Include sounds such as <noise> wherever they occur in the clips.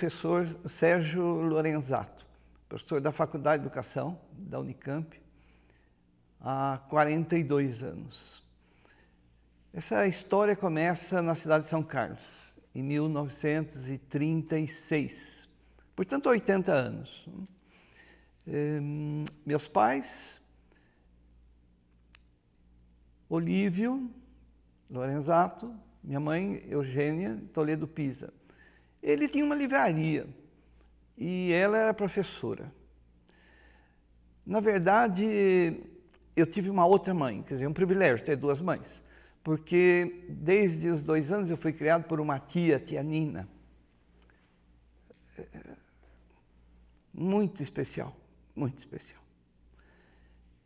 professor Sérgio Lorenzato, professor da Faculdade de Educação da Unicamp, há 42 anos. Essa história começa na cidade de São Carlos, em 1936, portanto, 80 anos. Ehm, meus pais, Olívio Lorenzato, minha mãe, Eugênia Toledo Pisa. Ele tinha uma livraria e ela era professora. Na verdade, eu tive uma outra mãe, quer dizer, um privilégio ter duas mães, porque desde os dois anos eu fui criado por uma tia, tia Nina, é, muito especial, muito especial.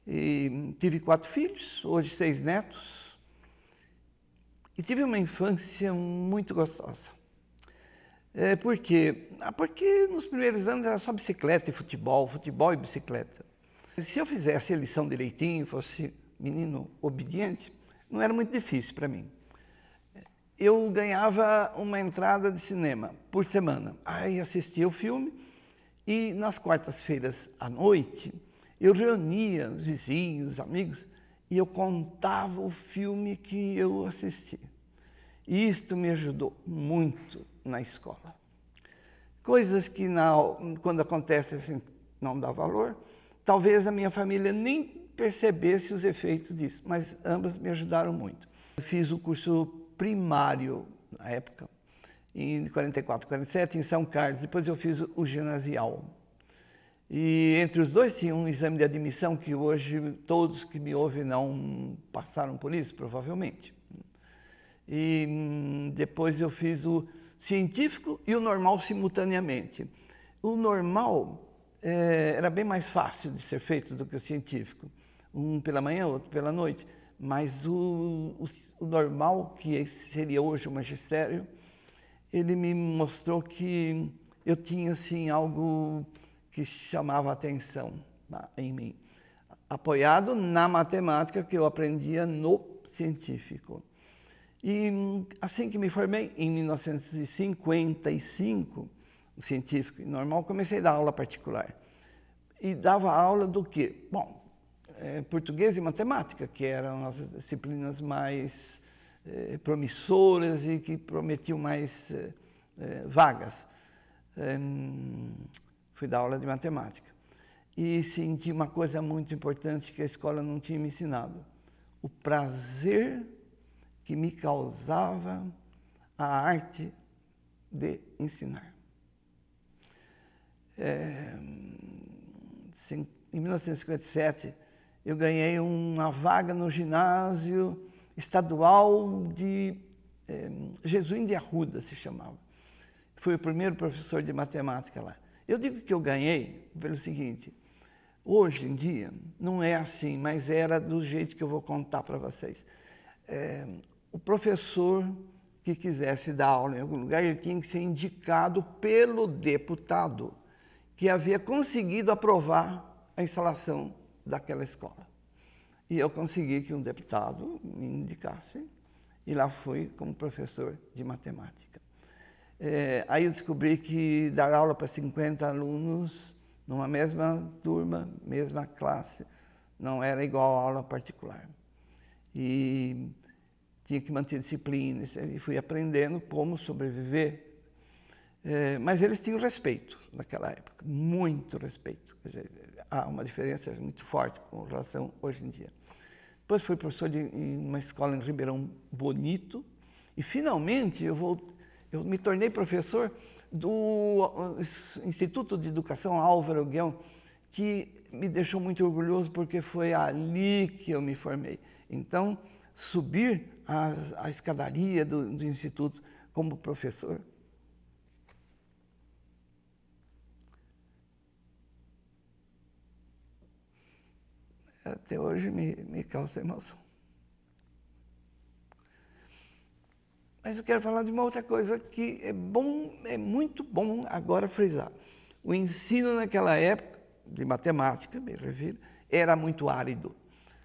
E tive quatro filhos, hoje seis netos, e tive uma infância muito gostosa. É, por quê? Ah, porque nos primeiros anos era só bicicleta e futebol, futebol e bicicleta. Se eu fizesse a lição direitinho, fosse menino obediente, não era muito difícil para mim. Eu ganhava uma entrada de cinema por semana. Aí assistia o filme e nas quartas-feiras à noite eu reunia os vizinhos, os amigos e eu contava o filme que eu assisti. E isto me ajudou muito na escola. Coisas que na, quando acontece assim, não dá valor. Talvez a minha família nem percebesse os efeitos disso, mas ambas me ajudaram muito. Eu fiz o curso primário na época, em 44, 47, em São Carlos. Depois eu fiz o ginasial. E entre os dois tinha um exame de admissão que hoje todos que me ouvem não passaram por isso, provavelmente. E hum, depois eu fiz o científico e o normal simultaneamente. O normal é, era bem mais fácil de ser feito do que o científico, um pela manhã, outro pela noite, mas o, o, o normal, que seria hoje o magistério, ele me mostrou que eu tinha assim algo que chamava atenção ah, em mim, apoiado na matemática que eu aprendia no científico. E hum, assim que me formei, em 1955, científico e normal, comecei a dar aula particular. E dava aula do quê? Bom, é, português e matemática, que eram as disciplinas mais é, promissoras e que prometiam mais é, é vagas. É, hum, fui dar aula de matemática. E senti uma coisa muito importante que a escola não tinha me ensinado. O prazer que me causava a arte de ensinar. É, em 1957, eu ganhei uma vaga no ginásio estadual de é, de Arruda, se chamava. Fui o primeiro professor de matemática lá. Eu digo que eu ganhei pelo seguinte, hoje em dia não é assim, mas era do jeito que eu vou contar para vocês. É, o professor que quisesse dar aula em algum lugar, ele tinha que ser indicado pelo deputado que havia conseguido aprovar a instalação daquela escola. E eu consegui que um deputado me indicasse e lá fui como professor de matemática. É, aí eu descobri que dar aula para 50 alunos numa mesma turma, mesma classe, não era igual a aula particular. E tinha que manter disciplina, e fui aprendendo como sobreviver. É, mas eles tinham respeito naquela época, muito respeito. Dizer, há uma diferença muito forte com relação hoje em dia. Depois fui professor de, em uma escola em Ribeirão Bonito e finalmente eu, vou, eu me tornei professor do uh, Instituto de Educação Álvaro Guião, que me deixou muito orgulhoso porque foi ali que eu me formei. Então, subir a, a escadaria do, do instituto como professor? Até hoje me, me causa emoção. Mas eu quero falar de uma outra coisa que é bom, é muito bom agora frisar. O ensino naquela época, de matemática, me refiro, era muito árido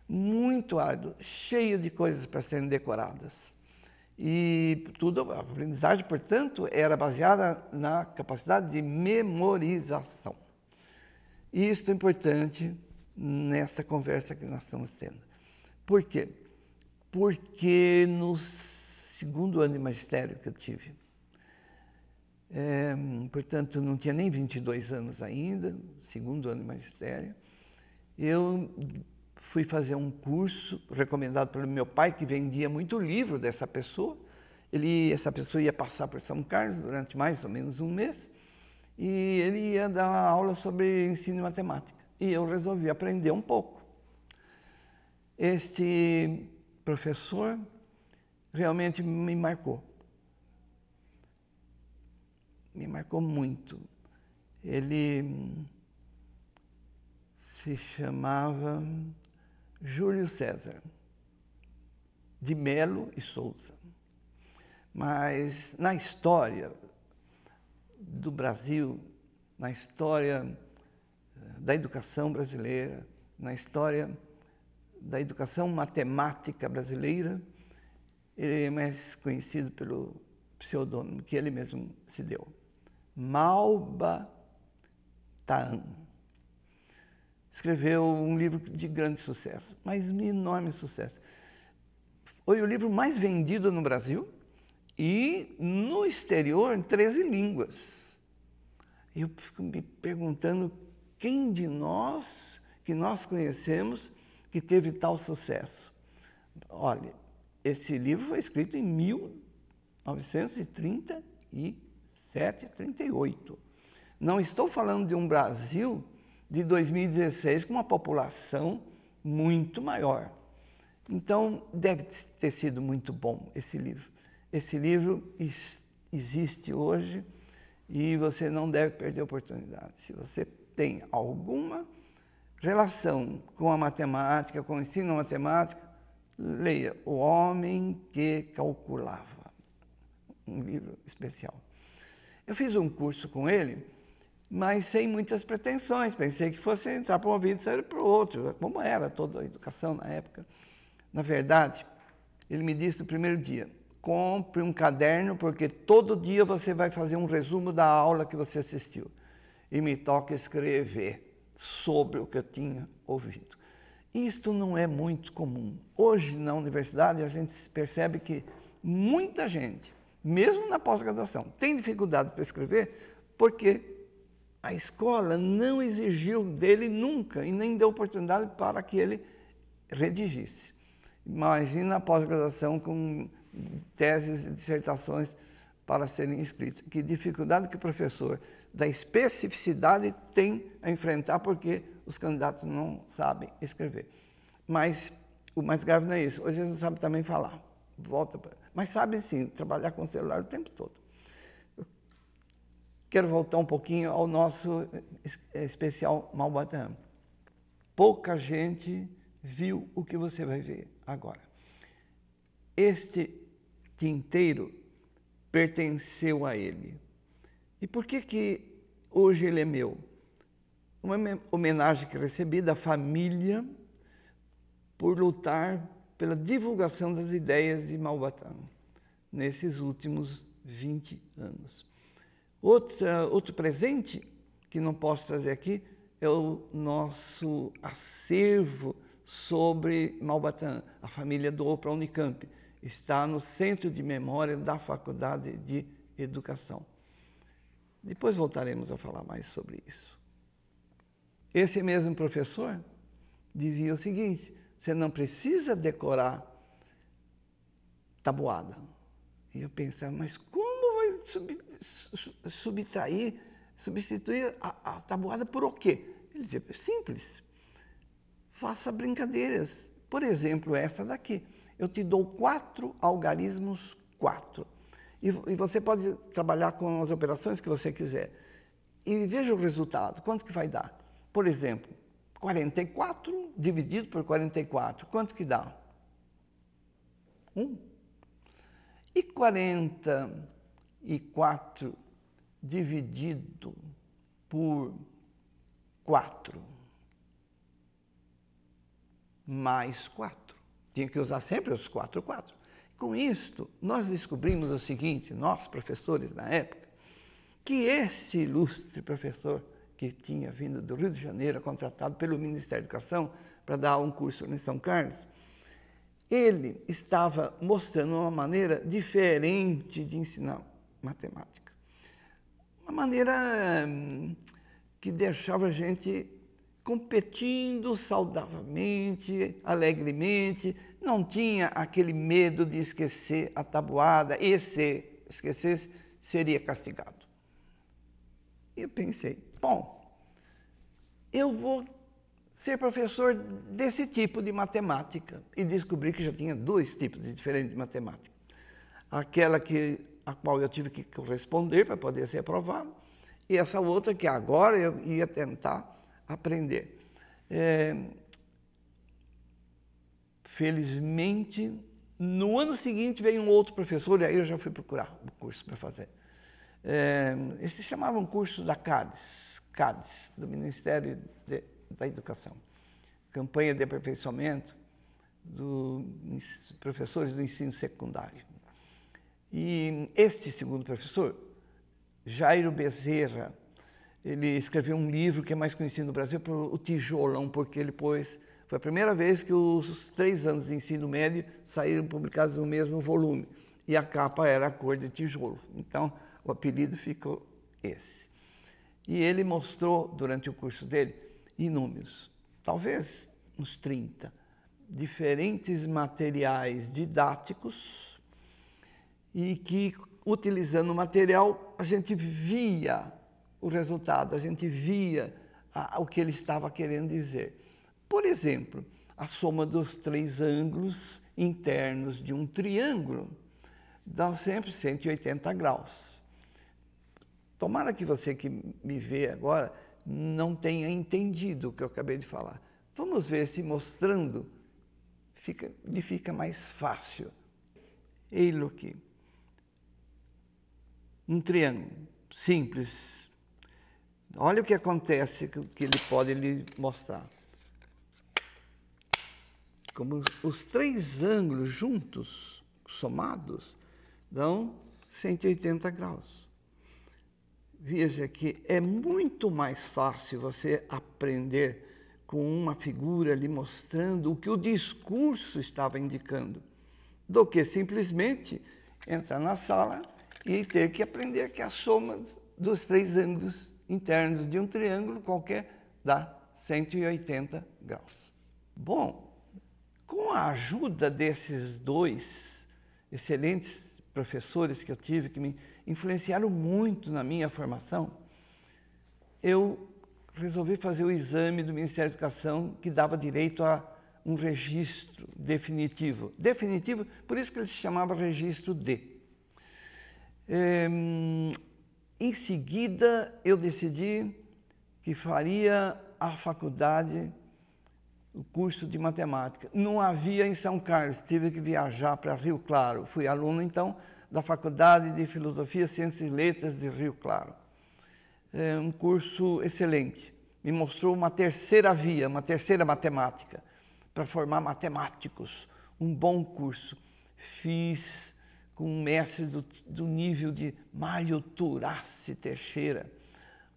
muito árduo, cheio de coisas para serem decoradas. E tudo, a aprendizagem, portanto, era baseada na capacidade de memorização. E isso é importante nessa conversa que nós estamos tendo. Por quê? Porque no segundo ano de magistério que eu tive, é, portanto, não tinha nem 22 anos ainda, segundo ano de magistério, eu fui fazer um curso recomendado pelo meu pai, que vendia muito livro dessa pessoa. Ele, essa pessoa ia passar por São Carlos durante mais ou menos um mês e ele ia dar uma aula sobre ensino de matemática. E eu resolvi aprender um pouco. Este professor realmente me marcou. Me marcou muito. Ele se chamava Júlio César de Melo e Souza. Mas na história do Brasil, na história eh, da educação brasileira, na história da educação matemática brasileira, ele é mais conhecido pelo pseudônimo que ele mesmo se deu, Malba Taan escreveu um livro de grande sucesso, mas um enorme sucesso. Foi o livro mais vendido no Brasil e no exterior em 13 línguas. Eu fico me perguntando quem de nós que nós conhecemos que teve tal sucesso. Olha, esse livro foi escrito em 1937, 38. Não estou falando de um Brasil de 2016 com uma população muito maior. Então, deve ter sido muito bom esse livro. Esse livro existe hoje e você não deve perder a oportunidade. Se você tem alguma relação com a matemática, com o ensino matemática, leia O Homem que Calculava, um livro especial. Eu fiz um curso com ele mas sem muitas pretensões. Pensei que fosse entrar para um ouvido e sair para o outro, como era toda a educação na época. Na verdade, ele me disse no primeiro dia: compre um caderno, porque todo dia você vai fazer um resumo da aula que você assistiu. E me toca escrever sobre o que eu tinha ouvido. Isto não é muito comum. Hoje, na universidade, a gente percebe que muita gente, mesmo na pós-graduação, tem dificuldade para escrever porque a escola não exigiu dele nunca e nem deu oportunidade para que ele redigisse. Imagina a pós-graduação com teses e dissertações para serem escritas. Que dificuldade que o professor da especificidade tem a enfrentar porque os candidatos não sabem escrever. Mas o mais grave não é isso. Hoje eles não sabem também falar. Volta pra... Mas sabe sim trabalhar com o celular o tempo todo. Quero voltar um pouquinho ao nosso é, especial Malbatã. Pouca gente viu o que você vai ver agora. Este tinteiro pertenceu a ele. E por que que hoje ele é meu? Uma homenagem que recebi da família por lutar pela divulgação das ideias de Malbatã nesses últimos 20 anos. Ah, outro presente que não posso trazer aqui é o nosso acervo sobre Malbatan. A família doou para a Unicamp. Está no Centro de Memória da Faculdade de Educação. Depois voltaremos a falar mais sobre isso. Esse mesmo professor dizia o seguinte: você não precisa decorar tabuada. E eu pensava, mas como vai subir subtrair, substituir a, a tabuada por o quê? Ele dizia, simples. Faça brincadeiras. Por exemplo, essa daqui. Eu te dou quatro algarismos, quatro. E, e você pode trabalhar com as operações que você quiser. E veja o resultado, quanto que vai dar. Por exemplo, 44 dividido por 44, quanto que dá? 1. Um. E 40 e quatro dividido por quatro mais quatro. Tinha que usar sempre os quatro quatro. Com isto, nós descobrimos o seguinte, nós professores na época, que esse ilustre professor que tinha vindo do Rio de Janeiro, contratado pelo Ministério da Educação para dar um curso em São Carlos, ele estava mostrando uma maneira diferente de ensinar matemática. Uma maneira hum, que deixava a gente competindo saudavelmente, alegremente, não tinha aquele medo de esquecer a tabuada, e se esquecesse, seria castigado. E eu pensei, bom, eu vou ser professor desse tipo de matemática. E descobri que já tinha dois tipos de diferentes de matemática. Aquela que a qual eu tive que corresponder para poder ser aprovado, e essa outra que agora eu ia tentar aprender. É... Felizmente, no ano seguinte veio um outro professor, e aí eu já fui procurar o um curso para fazer. É, eles se chamava um curso da CADES, CADES, do Ministério de, da Educação, campanha de aperfeiçoamento dos professores do ensino secundário. E este segundo professor, Jairo Bezerra, ele escreveu um livro que é mais conhecido no Brasil por O Tijolão, porque ele pôs. Foi a primeira vez que os três anos de ensino médio saíram publicados no mesmo volume. E a capa era a cor de tijolo. Então, o apelido ficou esse. E ele mostrou, durante o curso dele, inúmeros, talvez uns 30, diferentes materiais didáticos e que, utilizando o material, a gente via o resultado, a gente via a, o que ele estava querendo dizer. Por exemplo, a soma dos três ângulos internos de um triângulo dá sempre 180 graus. Tomara que você que me vê agora não tenha entendido o que eu acabei de falar. Vamos ver se mostrando fica, lhe fica mais fácil. Ei-lo aqui um triângulo simples. Olha o que acontece que ele pode lhe mostrar. Como os três ângulos juntos, somados, dão 180 graus. Veja que é muito mais fácil você aprender com uma figura lhe mostrando o que o discurso estava indicando, do que simplesmente entrar na sala e ter que aprender que a soma dos três ângulos internos de um triângulo qualquer dá 180 graus. Bom, com a ajuda desses dois excelentes professores que eu tive, que me influenciaram muito na minha formação, eu resolvi fazer o exame do Ministério da Educação que dava direito a um registro definitivo. Definitivo, por isso que ele se chamava registro D em seguida, eu decidi que faria a faculdade, o curso de matemática. Não havia em São Carlos, tive que viajar para Rio Claro. Fui aluno, então, da Faculdade de Filosofia, Ciências e Letras de Rio Claro. É um curso excelente. Me mostrou uma terceira via, uma terceira matemática, para formar matemáticos. Um bom curso. Fiz com um mestre do, do nível de Mário Turassi Teixeira,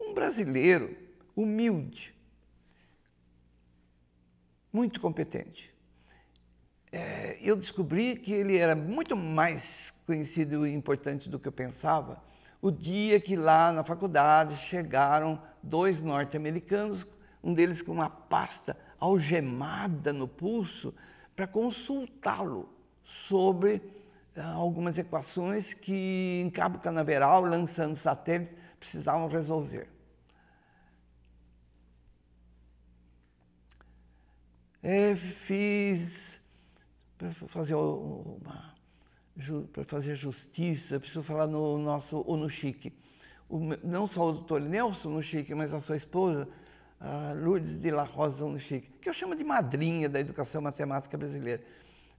um brasileiro humilde, muito competente. É, eu descobri que ele era muito mais conhecido e importante do que eu pensava o dia que lá na faculdade chegaram dois norte-americanos, um deles com uma pasta algemada no pulso, para consultá-lo sobre ah, algumas equações que em Cabo Canaveral, lançando satélites, precisavam resolver. É, fiz para fazer uma para fazer justiça, preciso falar no nosso Onuchique. O, não só o doutor Nelson Onuchique, mas a sua esposa, a Lourdes de la Rosa Onuchique, que eu chamo de madrinha da educação matemática brasileira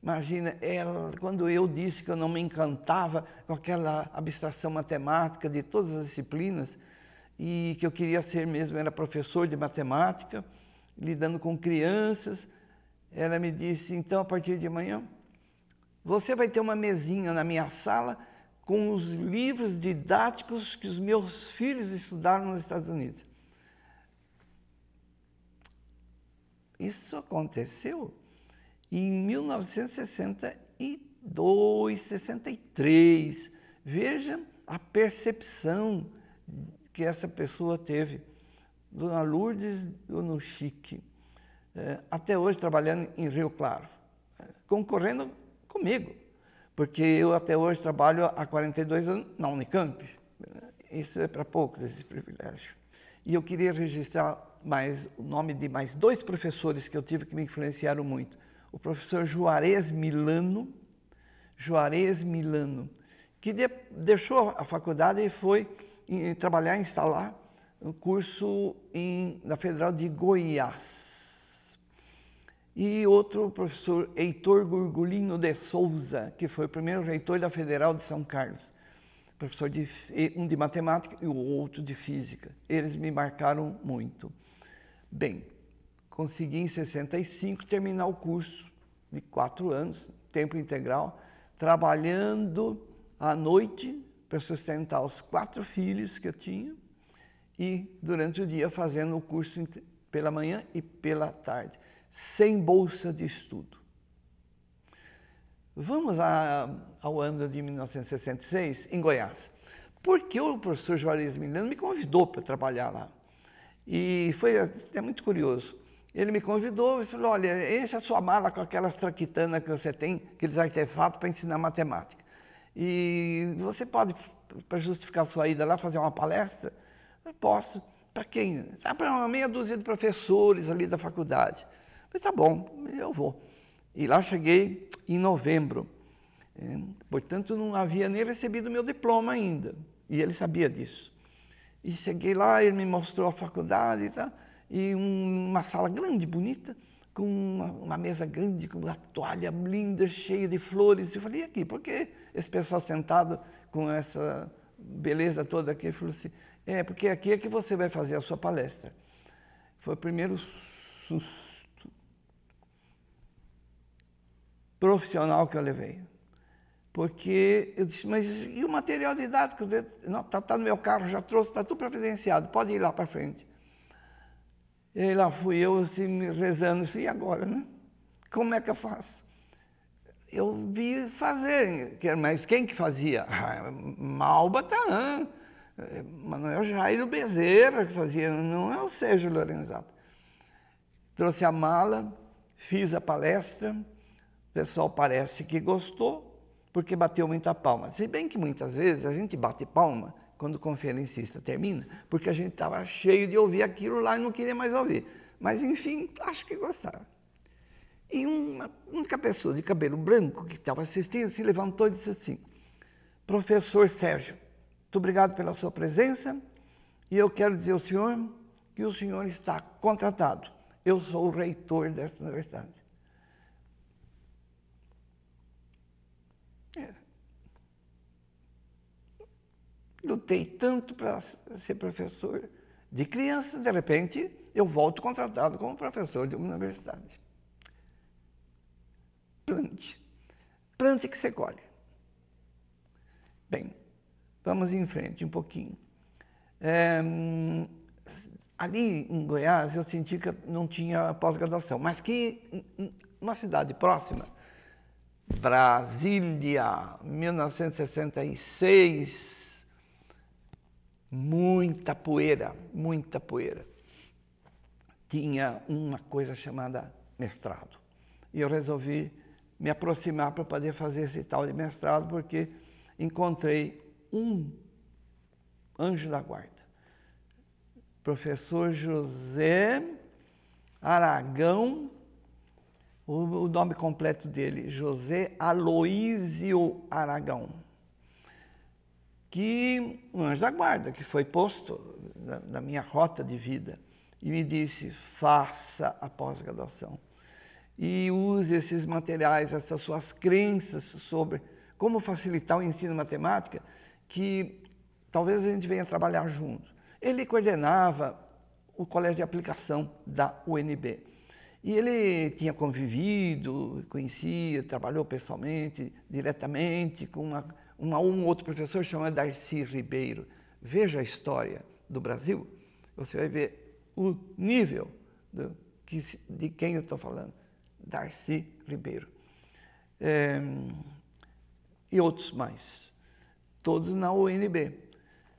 Imagina, ela, quando eu disse que eu não me encantava com aquela abstração matemática de todas as disciplinas e que eu queria ser mesmo, era professor de matemática, lidando com crianças, ela me disse: então, a partir de amanhã, você vai ter uma mesinha na minha sala com os livros didáticos que os meus filhos estudaram nos Estados Unidos. Isso aconteceu em 1962, 63. Veja a percepção que essa pessoa teve. Dona Lourdes Onuchique, é, até hoje trabalhando em Rio Claro, é, concorrendo comigo, porque eu até hoje trabalho há 42 anos na Unicamp. Isso é para poucos, esse privilégio. E eu queria registrar mais o nome de mais dois professores que eu tive que me influenciaram muito o professor Juarez Milano, Juarez Milano, que de, deixou a faculdade e foi em, trabalhar, instalar um curso em, na Federal de Goiás. E outro professor, Heitor Gurgulino de Souza, que foi o primeiro reitor da Federal de São Carlos. Professor de, um de matemática e o outro de física. Eles me marcaram muito. Bem, consegui em 65 terminar o curso de quatro anos, tempo integral, trabalhando à noite para sustentar os quatro filhos que eu tinha e durante o dia fazendo o curso pela manhã e pela tarde, sem bolsa de estudo. Vamos a, ao ano de 1966, em Goiás. Porque o professor Juarez Milano me convidou para trabalhar lá. E foi até muito curioso. Ele me convidou e falou: olha, enche a sua mala com aquelas traquitanas que você tem, aqueles artefatos para ensinar matemática. E você pode, para justificar a sua ida lá, fazer uma palestra? Eu posso. Para quem? Ah, para uma meia dúzia de professores ali da faculdade. Mas tá bom, eu vou. E lá cheguei em novembro. É, portanto, não havia nem recebido meu diploma ainda. E ele sabia disso. E cheguei lá, ele me mostrou a faculdade e tal e uma sala grande, bonita, com uma, uma, mesa grande, com uma toalha linda, cheia de flores. Eu falei, e aqui, por que esse pessoal sentado com essa beleza toda aqui? Ele falou assim, é, porque aqui é que você vai fazer a sua palestra. Foi o primeiro susto profissional que eu levei. Porque eu disse, mas e o material didático? Está tá no meu carro, já trouxe, está tudo providenciado, pode ir lá para frente. E aí lá fui eu assim, rezando assim, e agora, né? Como é que eu faço? Eu vi fazer, mas quem que fazia? <laughs> Ah, Malba Taan, eh, Manuel Jairo Bezerra que fazia, não é o Sérgio Lorenzato. Trouxe a mala, fiz a palestra, o pessoal parece que gostou, porque bateu muita palma. Se bem que muitas vezes a gente bate palma quando o conferencista termina, porque a gente estava cheio de ouvir aquilo lá e não queria mais ouvir. Mas, enfim, acho que gostava. E uma única pessoa de cabelo branco que estava assistindo se levantou e disse assim: Professor Sérgio, muito obrigado pela sua presença e eu quero dizer ao senhor que o senhor está contratado. Eu sou o reitor dessa universidade. É lutei tanto para ser professor de criança, de repente eu volto contratado como professor de uma universidade. Plante. Plante que você colhe. Bem, vamos em frente um pouquinho. É, ali em Goiás eu senti que não tinha pós-graduação, mas que uma cidade próxima, Brasília, 1966, muita poeira, muita poeira. Tinha uma coisa chamada mestrado. E eu resolvi me aproximar para poder fazer esse tal de mestrado, porque encontrei um anjo da guarda, professor José Aragão, o, nome completo dele, José Aloísio Aragão que um anjo da guarda, que foi posto na, na minha rota de vida, e me disse: faça a pós-graduação e use esses materiais, essas suas crenças sobre como facilitar o ensino de matemática, que talvez a gente venha trabalhar junto. Ele coordenava o colégio de aplicação da UNB. E ele tinha convivido, conhecia, trabalhou pessoalmente, diretamente com uma um, um outro professor chamado Darcy Ribeiro. Veja a história do Brasil, você vai ver o nível do, que, de quem eu estou falando. Darcy Ribeiro. É, e outros mais, todos na UNB.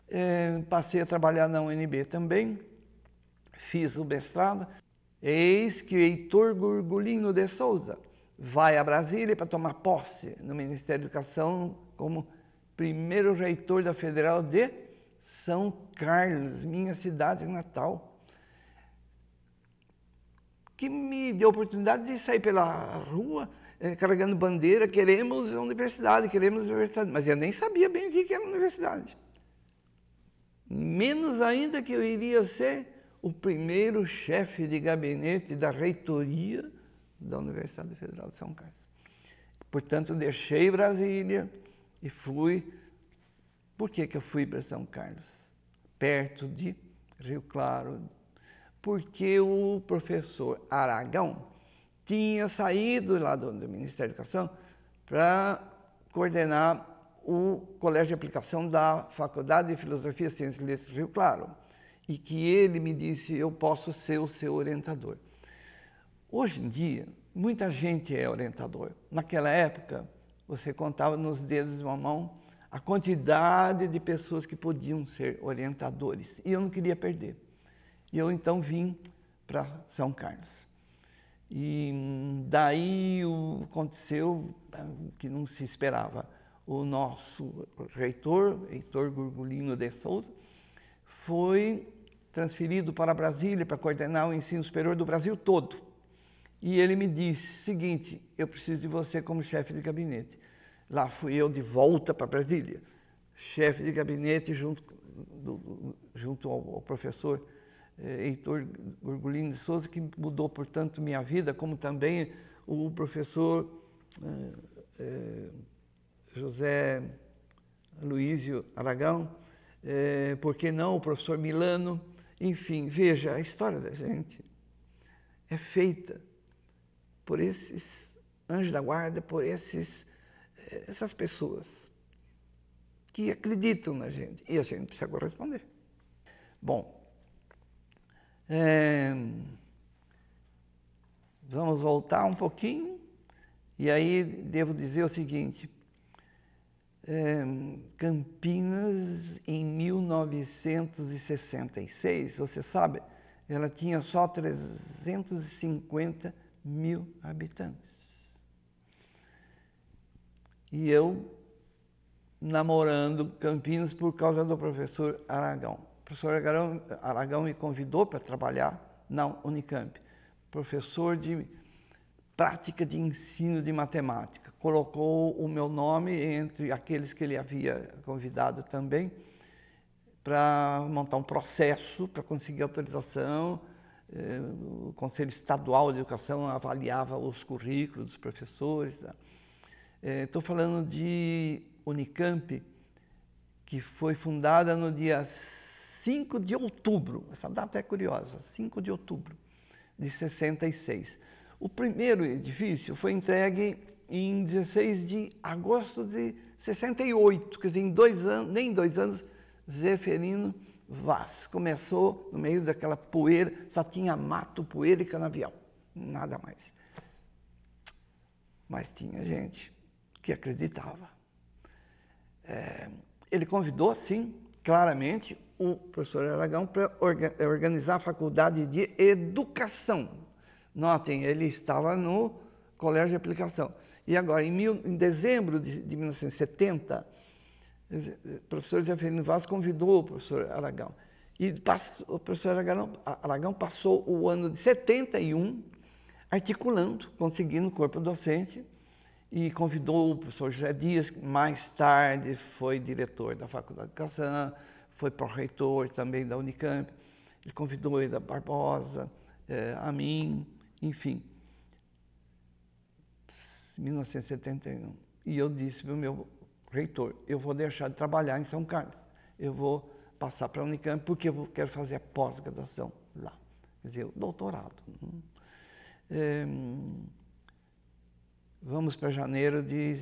É, eh, passei a trabalhar na UNB também, fiz o mestrado. Eis que Heitor Gurgulino de Souza vai a Brasília para tomar posse no Ministério da Educação como primeiro reitor da Federal de São Carlos, minha cidade natal, que me deu a oportunidade de sair pela rua eh, carregando bandeira, queremos a universidade, queremos a universidade, mas eu nem sabia bem o que era a universidade. Menos ainda que eu iria ser o primeiro chefe de gabinete da reitoria da Universidade Federal de São Carlos. Portanto, deixei Brasília, e fui. Por que, que eu fui para São Carlos? Perto de Rio Claro. Porque o professor Aragão tinha saído lá do, do Ministério da Educação para coordenar o Colégio de Aplicação da Faculdade de Filosofia, e Ciências e Letras Rio Claro. E que ele me disse, eu posso ser o seu orientador. Hoje em dia, muita gente é orientador. Naquela época, você contava nos dedos de uma mão a quantidade de pessoas que podiam ser orientadores. E eu não queria perder. E eu então vim para São Carlos. E hum, daí aconteceu o ah, que não se esperava. O nosso reitor, reitor Gurgulino de Souza, foi transferido para Brasília para coordenar o ensino superior do Brasil todo. E ele me disse: seguinte, eu preciso de você como chefe de gabinete. Lá fui eu de volta para Brasília, chefe de gabinete junto, do, junto ao, ao professor eh, Heitor Gorgulino de Souza, que mudou, portanto, minha vida, como também o professor eh, eh, José Luísio Aragão, eh, por que não o professor Milano? Enfim, veja, a história da gente é feita por esses anjos da guarda, por esses, eh, essas pessoas que acreditam na gente. E a gente precisa corresponder. Bom, é, vamos voltar um pouquinho. E aí devo dizer o seguinte: é, Campinas, em 1966, você sabe, ela tinha só 350 mil habitantes. E eu namorando Campinas por causa do professor Aragão. O professor Aragão, Aragão me convidou para trabalhar na Unicamp, professor de prática de ensino de matemática. Colocou o meu nome entre aqueles que ele havia convidado também para montar um processo para conseguir autorização eh, o Conselho Estadual de Educação avaliava os currículos dos professores. Né? Estou eh, falando de Unicamp, que foi fundada no dia 5 de outubro, essa data é curiosa, 5 de outubro de 66. O primeiro edifício foi entregue em 16 de agosto de 68, quer dizer, em dois anos, nem dois anos, Zeferino Vaz. Começou no meio daquela poeira, só tinha mato, poeira e canavial, nada mais. Mas tinha gente que acreditava. É, ele convidou, sim, claramente, o professor Aragão para orga é, organizar a faculdade de educação. Notem, ele estava no colégio de aplicação. E agora, em, mil, em dezembro de, de 1970, o eh, professor Zé Ferino Vaz convidou o professor Aragão. E passou, o professor Aragão, Aragão passou o ano de 71 articulando, conseguindo o corpo docente, e convidou o professor José Dias, que mais tarde foi diretor da Faculdade de Educação, foi pró-reitor também da Unicamp. Ele convidou Ida Barbosa, eh, a mim, enfim. 1971. E eu disse para o meu reitor, eu vou deixar de trabalhar em São Carlos, eu vou passar para a Unicamp porque eu quero fazer a pós-graduação lá, quer dizer, o doutorado. É, vamos para janeiro de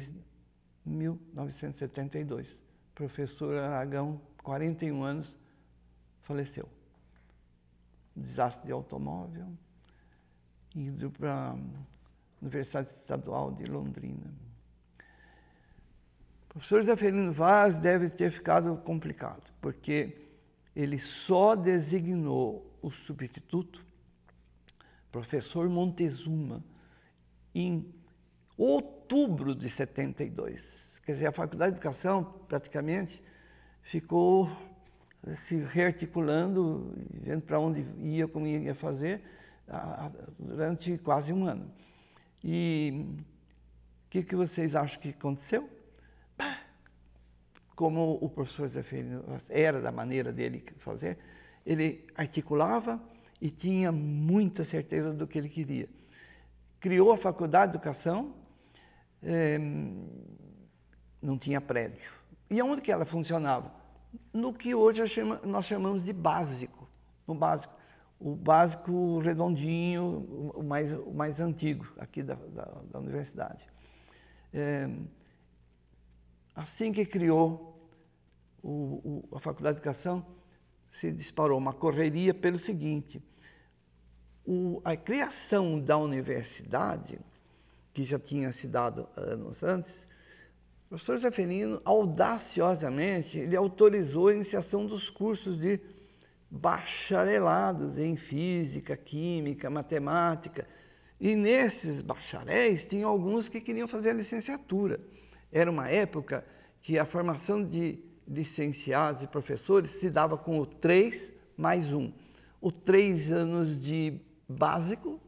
1972. Professor Aragão, 41 anos, faleceu. Desastre de automóvel, indo para a Universidade Estadual de Londrina. O professor Zeferino Vaz deve ter ficado complicado, porque ele só designou o substituto, professor Montezuma, em outubro de 72. Quer dizer, a Faculdade de Educação praticamente ficou se rearticulando, vendo para onde ia, como ia fazer, durante quase um ano. E o que, que vocês acham que aconteceu? como o professor Zeferino era da maneira dele fazer, ele articulava e tinha muita certeza do que ele queria. Criou a Faculdade de Educação, eh, não tinha prédio. E onde que ela funcionava? No que hoje chama, nós chamamos de básico, no básico. O básico redondinho, o mais, o mais antigo aqui da, da, da universidade. Eh, Assim que criou o, o, a Faculdade de Educação, se disparou uma correria pelo seguinte: o, a criação da universidade, que já tinha se dado anos antes, o professor Zeferino, audaciosamente, ele autorizou a iniciação dos cursos de bacharelados em física, química, matemática. E nesses bacharéis tinham alguns que queriam fazer a licenciatura. Era uma época que a formação de licenciados e professores se dava com o 3 mais 1. O 3 anos de básico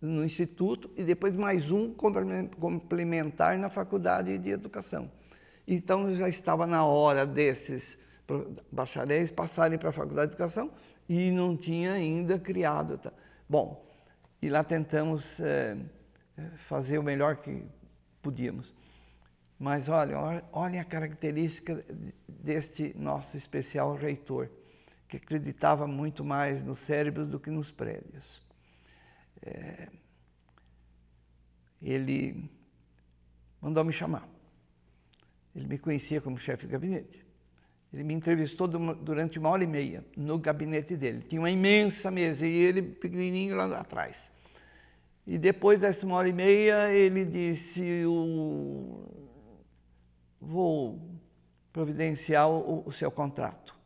no instituto e depois mais um complementar na faculdade de educação. Então já estava na hora desses bacharéis passarem para a faculdade de educação e não tinha ainda criado. Tá? Bom, e lá tentamos é, fazer o melhor que podíamos. Mas olha, olha a característica deste nosso especial reitor, que acreditava muito mais nos cérebros do que nos prédios. É, ele mandou me chamar. Ele me conhecia como chefe de gabinete. Ele me entrevistou durante uma hora e meia no gabinete dele. Tinha uma imensa mesa e ele pequenininho lá atrás. E depois dessa uma hora e meia, ele disse: o vou providenciar o, o seu contrato.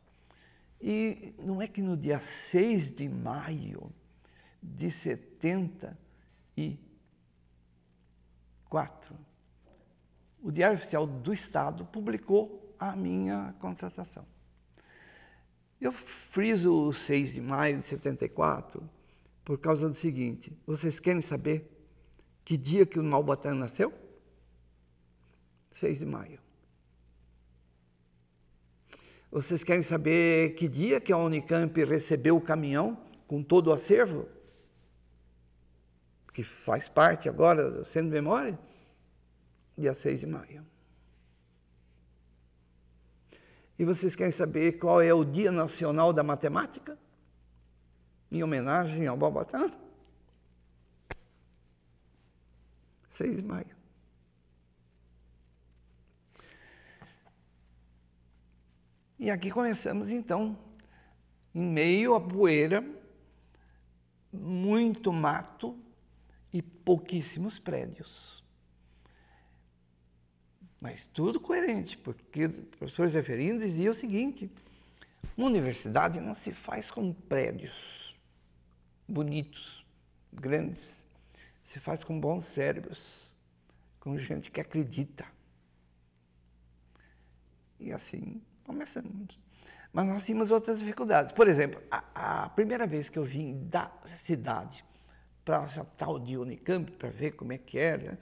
E não é que no dia 6 de maio de 74, o Diário Oficial do Estado publicou a minha contratação. Eu friso o 6 de maio de 74 por causa do seguinte: vocês querem saber que dia que o Malbatã nasceu? 6 de maio. Vocês querem saber que dia que a Unicamp recebeu o caminhão com todo o acervo? Que faz parte agora do Centro de Memória? Dia 6 de maio. E vocês querem saber qual é o Dia Nacional da Matemática? Em homenagem ao Babatã? 6 de maio. E aqui começamos então, em meio à poeira, muito mato e pouquíssimos prédios. Mas tudo coerente, porque o professor Zeferino dizia o seguinte: uma universidade não se faz com prédios bonitos, grandes, se faz com bons cérebros, com gente que acredita. E assim Começamos. Mas nós tínhamos outras dificuldades. Por exemplo, a, a primeira vez que eu vim da cidade para essa tal de Unicamp, para ver como é que era,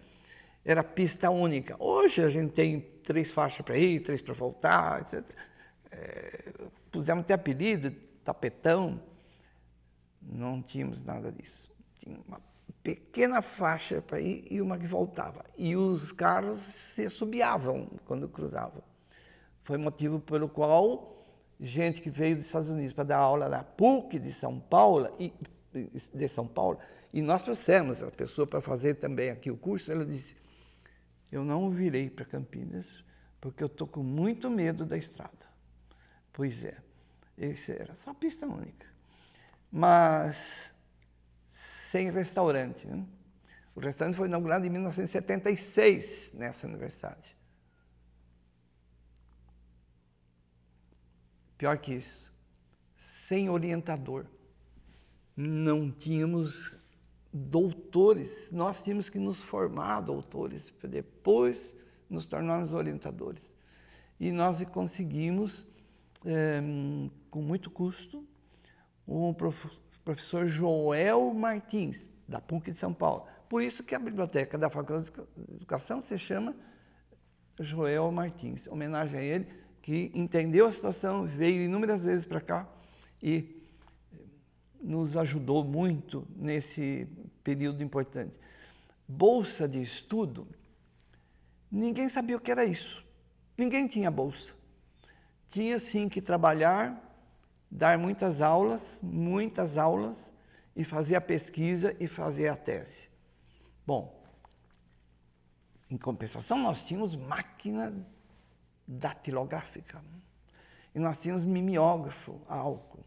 era pista única. Hoje a gente tem três faixas para ir, três para voltar, etc. É, pusemos até apelido, tapetão. Não tínhamos nada disso. Tinha uma pequena faixa para ir e uma que voltava. E os carros se subiavam quando cruzavam. Foi motivo pelo qual gente que veio dos Estados Unidos para dar aula na PUC de São Paulo e de São Paulo, e nós trouxemos a pessoa para fazer também aqui o curso, ela disse: "Eu não virei para Campinas porque eu tô com muito medo da estrada". Pois é. Esse era só pista única. Mas sem restaurante. O restaurante foi inaugurado em 1976 nessa universidade. Pior que isso, sem orientador. Não tínhamos doutores, nós tínhamos que nos formar doutores para depois nos tornarmos orientadores. E nós conseguimos, é, com muito custo, o professor Joel Martins, da PUC de São Paulo. Por isso que a biblioteca da Faculdade de Educação se chama Joel Martins, homenagem a ele que entendeu a situação, veio inúmeras vezes para cá e nos ajudou muito nesse período importante. Bolsa de estudo, ninguém sabia o que era isso. Ninguém tinha bolsa. Tinha sim que trabalhar, dar muitas aulas, muitas aulas, e fazer a pesquisa e fazer a tese. Bom, em compensação, nós tínhamos máquina datilográfica. E nós tínhamos mimeógrafo a álcool.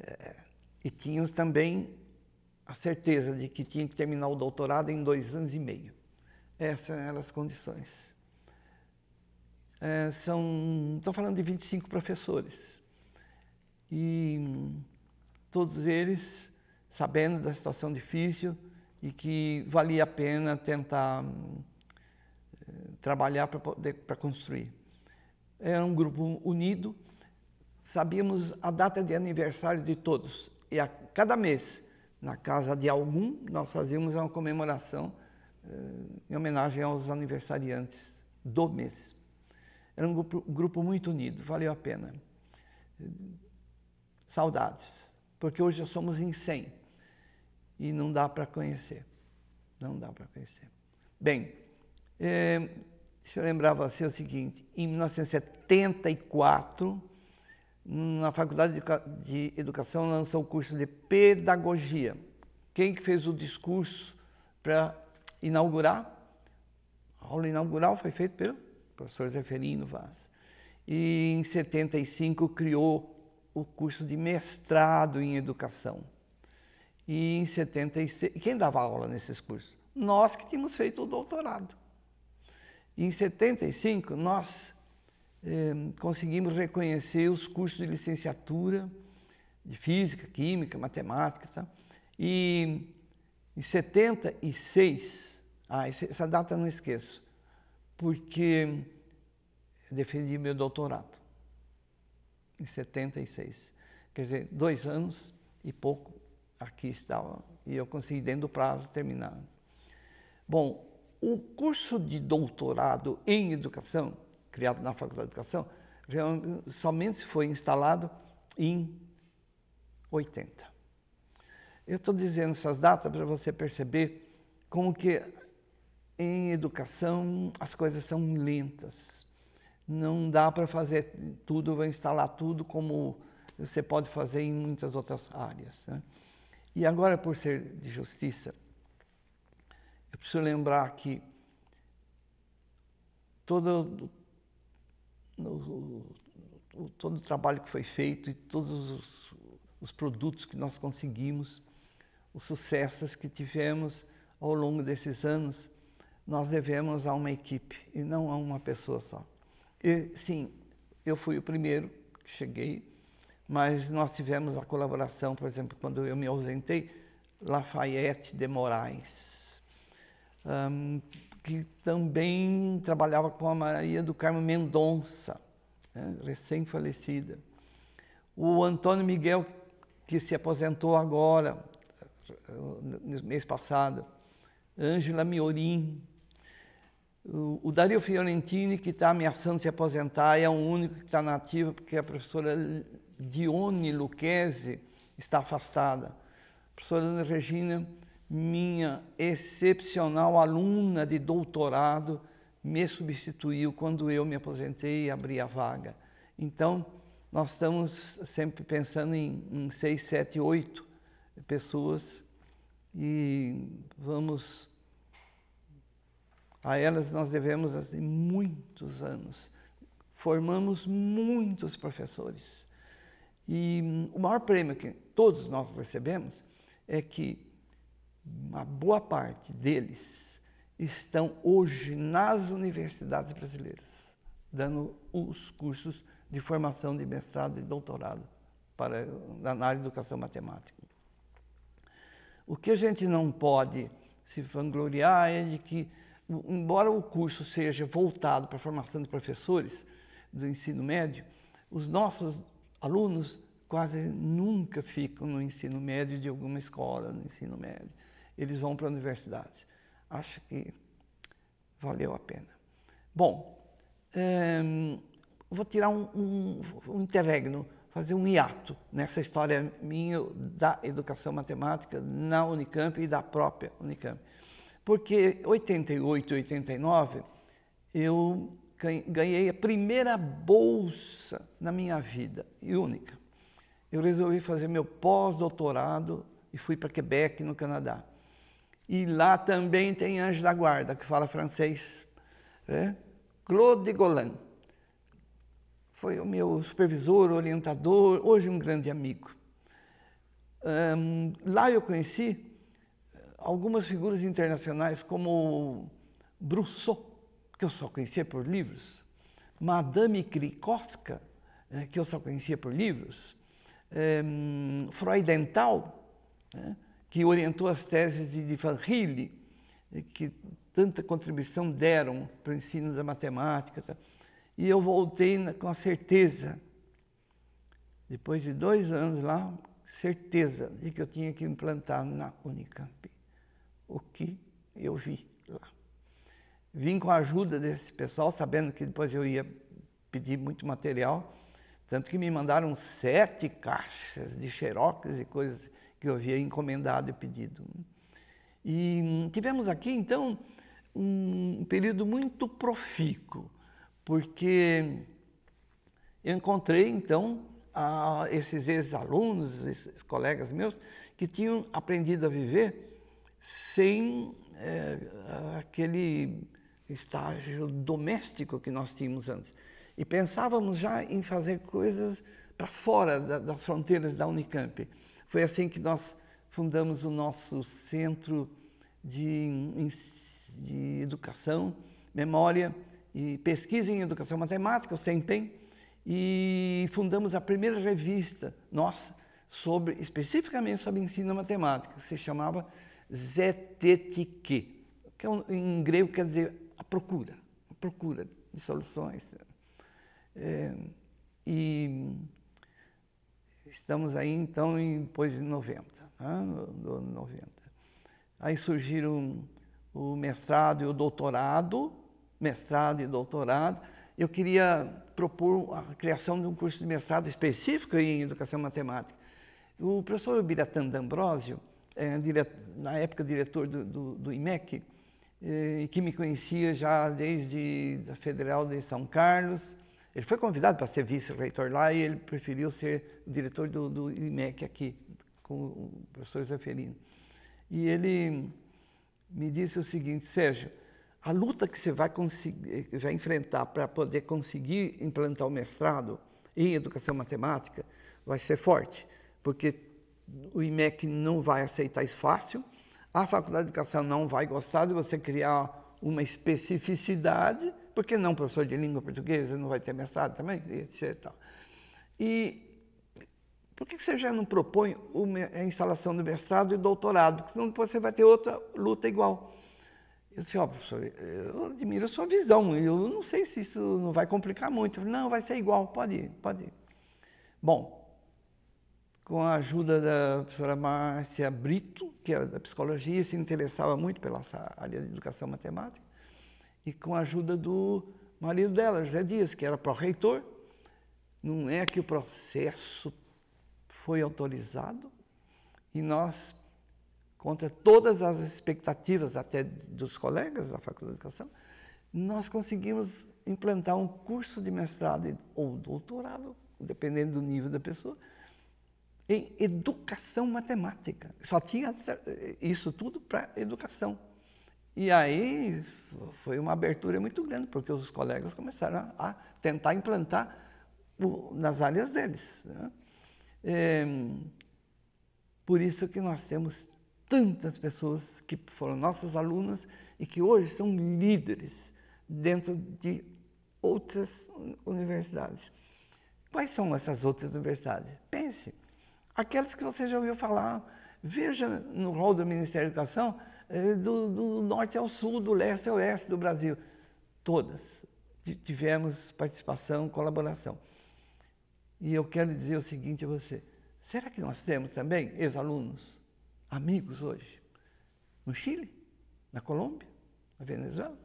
É, e tínhamos também a certeza de que tinha que terminar o doutorado em dois anos e meio. Essas eram as condições. É, são, estou falando de 25 professores. E todos eles, sabendo da situação difícil e que valia a pena tentar é, trabalhar para construir. Era um grupo unido, sabíamos a data de aniversário de todos. E a cada mês, na casa de algum, nós fazíamos uma comemoração eh, em homenagem aos aniversariantes do mês. Era um grupo, grupo muito unido, valeu a pena. Saudades, porque hoje somos em 100 e não dá para conhecer. Não dá para conhecer. Bem, eh, Deixa eu lembrar você o seguinte, em 1974, na Faculdade de Educação lançou o curso de Pedagogia. Quem que fez o discurso para inaugurar? A aula inaugural foi feita pelo professor Zeferino Vaz. E em 75 criou o curso de mestrado em educação. E em 76, quem dava aula nesses cursos? Nós que tínhamos feito o doutorado em 75, nós eh, conseguimos reconhecer os cursos de licenciatura de Física, Química, Matemática e tá? E em 76, ah, essa data eu não esqueço, porque defendi meu doutorado, em 76. Quer dizer, dois anos e pouco aqui estava, e eu consegui, dentro do prazo, terminar. Bom, o curso de doutorado em educação, criado na Faculdade de Educação, é somente foi instalado em 80. Eu estou dizendo essas datas para você perceber como que em educação as coisas são lentas. Não dá para fazer tudo, vai instalar tudo como você pode fazer em muitas outras áreas. Né? E agora, por ser de justiça, preciso lembrar que todo, todo o trabalho que foi feito e todos os, os produtos que nós conseguimos, os sucessos que tivemos ao longo desses anos, nós devemos a uma equipe e não a uma pessoa só. E, sim, eu fui o primeiro que cheguei, mas nós tivemos a colaboração, por exemplo, quando eu me ausentei, Lafayette de Moraes, um, que também trabalhava com a Maria do Carmo Mendonça, né, recém-falecida. O Antônio Miguel, que se aposentou agora, mês passado. Ângela Miorim. O, Dario Fiorentini, que está ameaçando se aposentar, é o único que está na ativa, porque a professora Dione Luquezzi está afastada. A professora Ana Regina minha excepcional aluna de doutorado me substituiu quando eu me aposentei e abri a vaga. Então, nós estamos sempre pensando em, em seis, sete, oito pessoas e vamos a elas nós devemos assim, muitos anos. Formamos muitos professores. E hum, o maior prêmio que todos nós recebemos é que uma boa parte deles estão hoje nas universidades brasileiras, dando os cursos de formação de mestrado e doutorado para, na área de educação matemática. O que a gente não pode se vangloriar é de que, embora o curso seja voltado para a formação de professores do ensino médio, os nossos alunos quase nunca ficam no ensino médio de alguma escola, no ensino médio eles vão para a universidade. Acho que valeu a pena. Bom, hum, vou tirar um, um, um, interregno, fazer um hiato nessa história minha da educação matemática na Unicamp e da própria Unicamp. Porque 88 e 89 eu ganhei a primeira bolsa na minha vida, e única. Eu resolvi fazer meu pós-doutorado e fui para Quebec, no Canadá. E lá também tem anjo da guarda, que fala francês. Né? Claude Golan. Foi o meu supervisor, orientador, hoje um grande amigo. Um, lá eu conheci eh, algumas figuras internacionais, como Brousseau, que eu só conhecia por livros, Madame Krikowska, né, que eu só conhecia por livros, um, eh, Freudental, né? que orientou as teses de Van eh, que tanta contribuição deram para o ensino da matemática. Tá? E eu voltei na, com a certeza, depois de dois anos lá, certeza de que eu tinha que implantar na Unicamp o que eu vi lá. Vim com a ajuda desse pessoal, sabendo que depois eu ia pedir muito material, tanto que me mandaram sete caixas de xerox e coisas que eu havia encomendado e pedido. E hum, tivemos aqui, então, um período muito profícuo, porque eu encontrei, então, a esses ex-alunos, esses colegas meus, que tinham aprendido a viver sem é, aquele estágio doméstico que nós tínhamos antes. E pensávamos já em fazer coisas para fora da, das fronteiras da Unicamp. Foi assim que nós fundamos o nosso centro de, de educação, memória e pesquisa em educação matemática, o CEMPEM, e fundamos a primeira revista nossa sobre especificamente sobre ensino matemática, que se chamava Zetetike, que é em grego quer dizer a procura, a procura de soluções. É, e Estamos aí então em, depois de 90, né? do ano 90. Aí surgiram o mestrado e o doutorado, mestrado e doutorado. Eu queria propor a criação de um curso de mestrado específico em educação matemática. O professor Biratan D'Ambrosio, é, na época diretor do, do, do IMEC, é, que me conhecia já desde a Federal de São Carlos, ele foi convidado para ser vice-reitor lá e ele preferiu ser diretor do, do IMEC aqui, com o professor Zeferino. E ele me disse o seguinte, Sérgio, a luta que você vai, conseguir, eh, vai enfrentar para poder conseguir implantar o mestrado em educação matemática vai ser forte, porque o IMEC não vai aceitar isso fácil, a Faculdade de Educação não vai gostar de você criar uma especificidade por que não professor de língua portuguesa? Não vai ter mestrado também? E Tal. E por que você já não propõe a instalação do mestrado e doutorado? Porque senão depois você vai ter outra luta igual. Eu disse, ó, oh, professor, eu admiro a sua visão, eu não sei se isso não vai complicar muito. Falei, não, vai ser igual, pode ir, pode ir. Bom, com a ajuda da professora Márcia Brito, que era da psicologia, se interessava muito pela área de educação matemática, e com a ajuda do marido dela, José Dias, que era pró-reitor. Não é que o processo foi autorizado e nós, contra todas as expectativas até dos colegas da Faculdade de Educação, nós conseguimos implantar um curso de mestrado ou doutorado, dependendo do nível da pessoa, em educação matemática. Só tinha isso tudo para educação. E aí foi uma abertura muito grande, porque os colegas começaram a, tentar implantar o, nas áreas deles. Né? É, por isso que nós temos tantas pessoas que foram nossas alunas e que hoje são líderes dentro de outras universidades. Quais são essas outras universidades? Pense, aquelas que você já ouviu falar. Veja no rol do Ministério da Educação eh, do, do norte ao sul, do leste ao oeste do Brasil. Todas tivemos participação, colaboração. E eu quero dizer o seguinte a você: será que nós temos também ex-alunos, amigos hoje, no Chile, na Colômbia, na Venezuela?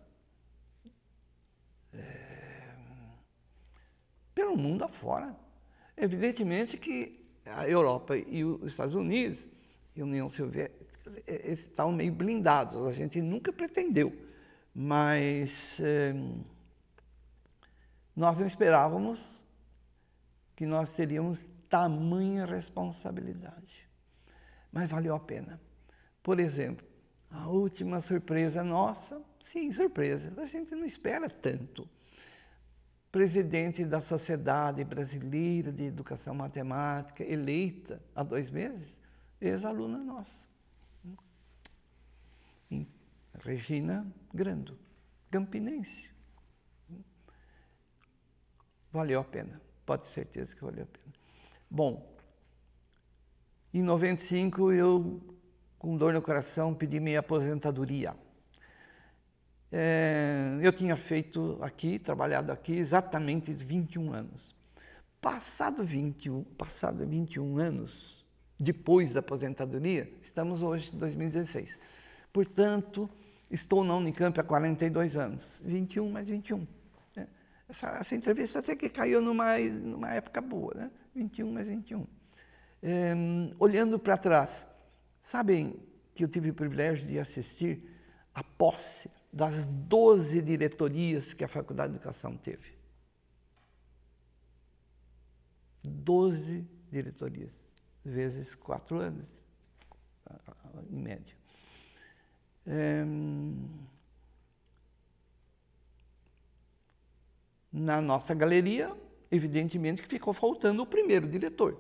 É... Pelo mundo afora. Evidentemente que a Europa e os Estados Unidos e a União Soviética é, é, estavam meio blindados. A gente nunca pretendeu, mas eh, nós não esperávamos que nós teríamos tamanha responsabilidade. Mas valeu a pena. Por exemplo, a última surpresa nossa, sim, surpresa, a gente não espera tanto. Presidente da Sociedade Brasileira de Educação Matemática, eleita há dois meses, ex-aluna nossa. Regina Grando, campinense. Valeu a pena, pode ter certeza que valeu a pena. Bom, em 95 eu, com dor no coração, pedi minha aposentadoria. É, eu tinha feito aqui, trabalhado aqui exatamente 21 anos. Passado 21, passado 21 anos, depois da aposentadoria, estamos hoje em 2016. Portanto, Estou na Unicamp há 42 anos, 21 mais 21. Né? Essa, essa, entrevista até que caiu numa, numa época boa, né? 21 mais 21. É, eh, olhando para trás, sabem que eu tive o privilégio de assistir a posse das 12 diretorias que a Faculdade de Educação teve. 12 diretorias, vezes quatro anos, em média. Ehm, na nossa galeria, evidentemente que ficou faltando o primeiro diretor.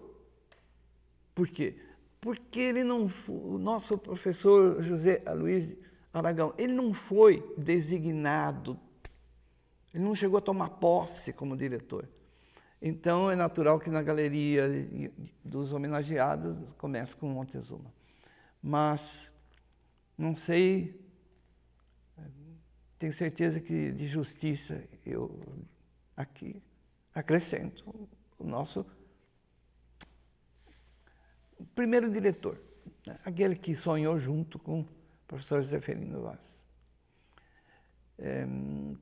Por quê? Porque ele não, o nosso professor José Luiz Aragão, ele não foi designado, ele não chegou a tomar posse como diretor. Então é natural que na galeria dos homenageados comece com Montezuma. Mas não sei, tenho certeza que de justiça eu aqui acrescento o nosso primeiro diretor, aquele que sonhou junto com o professor Zeferino Vaz. É,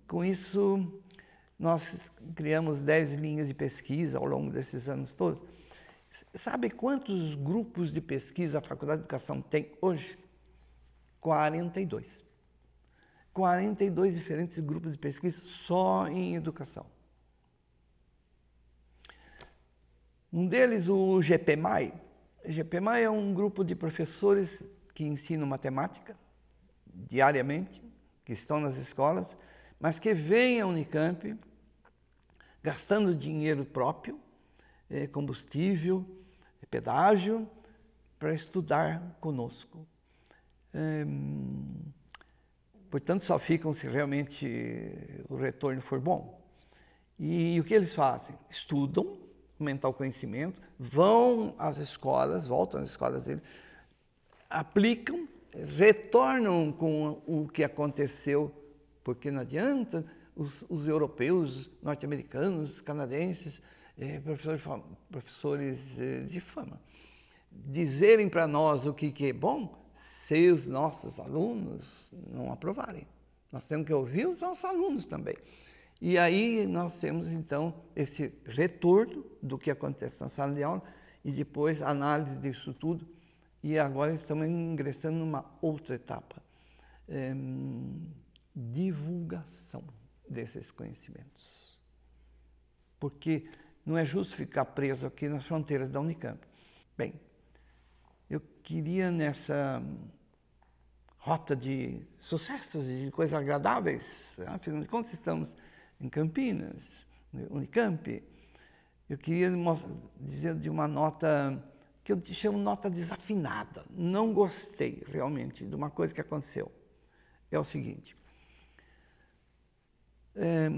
com isso, nós criamos dez linhas de pesquisa ao longo desses anos todos. Sabe quantos grupos de pesquisa a Faculdade de Educação tem hoje? 42. 42 diferentes grupos de pesquisa só em educação. Um deles, o GPMAI. GPMAI é um grupo de professores que ensinam matemática diariamente, que estão nas escolas, mas que vêm à Unicamp gastando dinheiro próprio, eh, combustível, pedágio, para estudar conosco, Ehm, portanto, só ficam se realmente o retorno for bom. E, e o que eles fazem? Estudam, aumentam o conhecimento, vão às escolas, voltam às escolas deles, aplicam, retornam com o que aconteceu, porque não adianta os, os europeus, norte-americanos, canadenses, eh, professores, professores eh, de fama, dizerem para nós o que, que é bom, se os nossos alunos não aprovarem. Nós temos que ouvir os nossos alunos também. E aí nós temos então esse retorno do que acontece na sala de aula e depois análise disso tudo. E agora estamos ingressando numa outra etapa. É, divulgação desses conhecimentos. Porque não é justo ficar preso aqui nas fronteiras da Unicamp. Bem, eu queria nessa rota de sucessos e de coisas agradáveis. Afinal de contas, estamos em Campinas, no né, Unicamp. Eu queria dizer de uma nota que eu te chamo nota desafinada. Não gostei realmente de uma coisa que aconteceu. É o seguinte. É,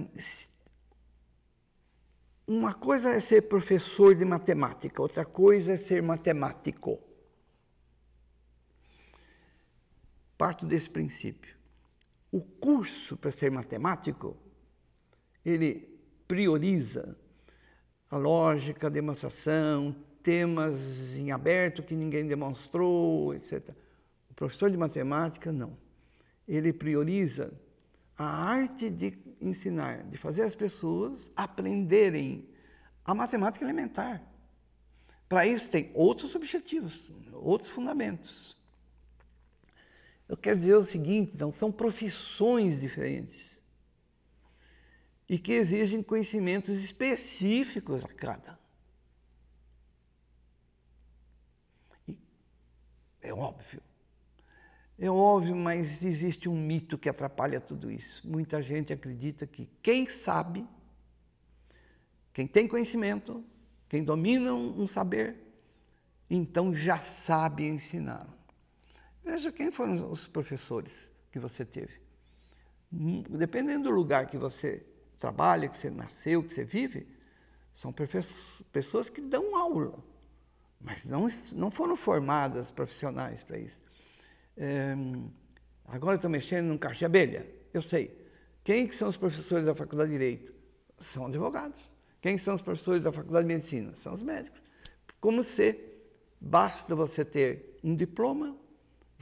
uma coisa é ser professor de matemática, outra coisa é ser matemático. Parto desse princípio. O curso para ser matemático, ele prioriza a lógica, a demonstração, temas em aberto que ninguém demonstrou, etc. O professor de matemática, não. Ele prioriza a arte de ensinar, de fazer as pessoas aprenderem a matemática é elementar. Para isso tem outros objetivos, outros fundamentos. Eu quero dizer o seguinte, então, são profissões diferentes e que exigem conhecimentos específicos a cada. E é óbvio. É óbvio, mas existe um mito que atrapalha tudo isso. Muita gente acredita que quem sabe, quem tem conhecimento, quem domina um saber, então já sabe ensinar. Veja quem foram os professores que você teve. Hum, dependendo do lugar que você trabalha, que você nasceu, que você vive, são pessoas que dão aula, mas não, não foram formadas profissionais para isso. É, agora estou mexendo num caixa de abelha, eu sei. Quem que são os professores da faculdade de Direito? São advogados. Quem são os professores da faculdade de Medicina? São os médicos. Como se basta você ter um diploma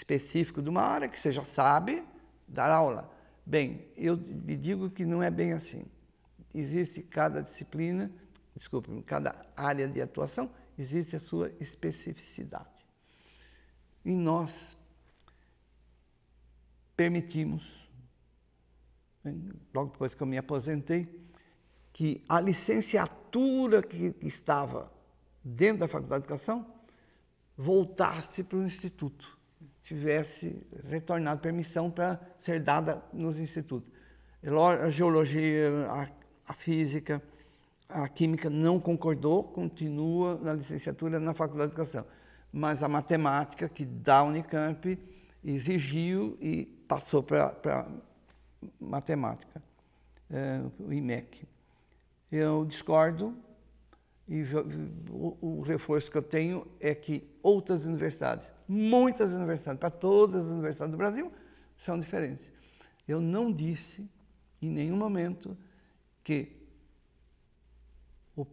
específico de uma área que você já sabe dar aula. Bem, eu lhe digo que não é bem assim. Existe cada disciplina, desculpe, cada área de atuação, existe a sua especificidade. E nós permitimos, né, logo depois que eu me aposentei, que a licenciatura que estava dentro da Faculdade de Educação voltasse para o Instituto tivesse retornado permissão para ser dada nos institutos. É a geologia, a, a física, a química não concordou, continua na licenciatura na Faculdade de Educação. Mas a matemática, que dá Unicamp, exigiu e passou para matemática, é, o IMEC. Eu discordo e o, o reforço que eu tenho é que outras universidades muitas universidades, para todas as universidades do Brasil, são diferentes. Eu não disse em nenhum momento que o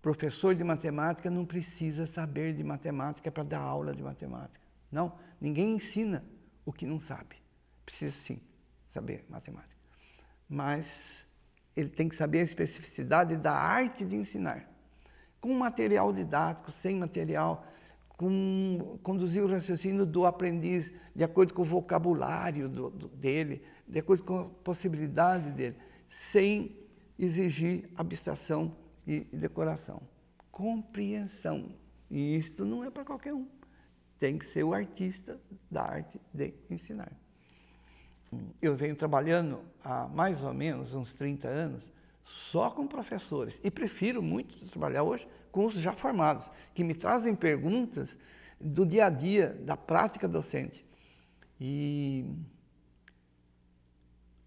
professor de matemática não precisa saber de matemática para dar aula de matemática. Não, ninguém ensina o que não sabe. Precisa sim saber matemática. Mas ele tem que saber a especificidade da arte de ensinar. Com material didático, sem material, com, conduzir o raciocínio do aprendiz de acordo com o vocabulário do, do, dele, de acordo com a possibilidade dele, sem exigir abstração e, e decoração. Compreensão. E isto não é para qualquer um. Tem que ser o artista da arte de ensinar. Eu venho trabalhando há mais ou menos uns 30 anos só com professores e prefiro muito trabalhar hoje com os já formados, que me trazem perguntas do dia a dia, da prática docente. E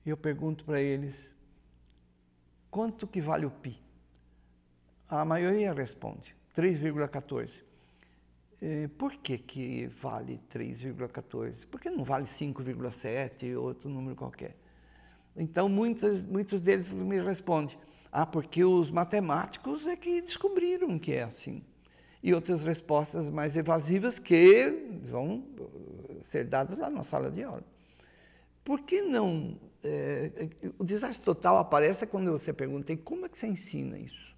eu pergunto para eles, quanto que vale o pi? A maioria responde, 3,14. É, por que, que vale 3,14? Por que não vale 5,7 ou outro número qualquer? Então, muitos muitos deles me respondem, ah, porque os matemáticos é que descobriram que é assim. E outras respostas mais evasivas que vão eh, ser dadas lá na sala de aula. Por que não? É, o desastre total aparece quando você pergunta: e como é que você ensina isso?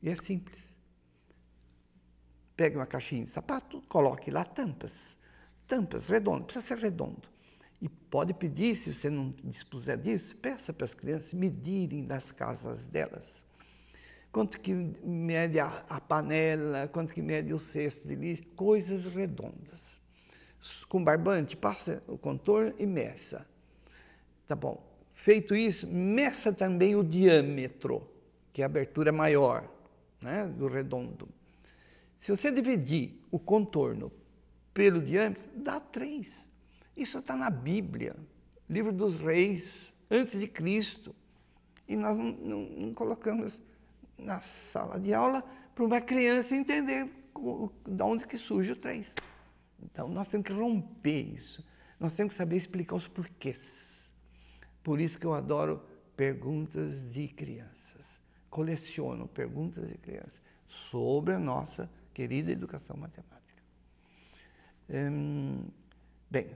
E é simples. Pegue uma caixinha de sapato, coloque lá tampas. Tampas redondas, precisa ser redondo. E pode pedir, se você não dispuser disso, peça para as crianças medirem das casas delas. Quanto que mede a, a panela, quanto que mede o cesto de lixo, coisas redondas. Com barbante, passa o contorno e meça. Tá bom. Feito isso, meça também o diâmetro, que é a abertura maior né, do redondo. Se você dividir o contorno pelo diâmetro, dá três isso está na Bíblia, livro dos reis, antes de Cristo. E nós não, não, não colocamos na sala de aula para uma criança entender de onde que surge o 3. Então, nós temos que romper isso. Nós temos que saber explicar os porquês. Por isso que eu adoro perguntas de crianças. Coleciono perguntas de crianças sobre a nossa querida educação matemática. Hum, bem,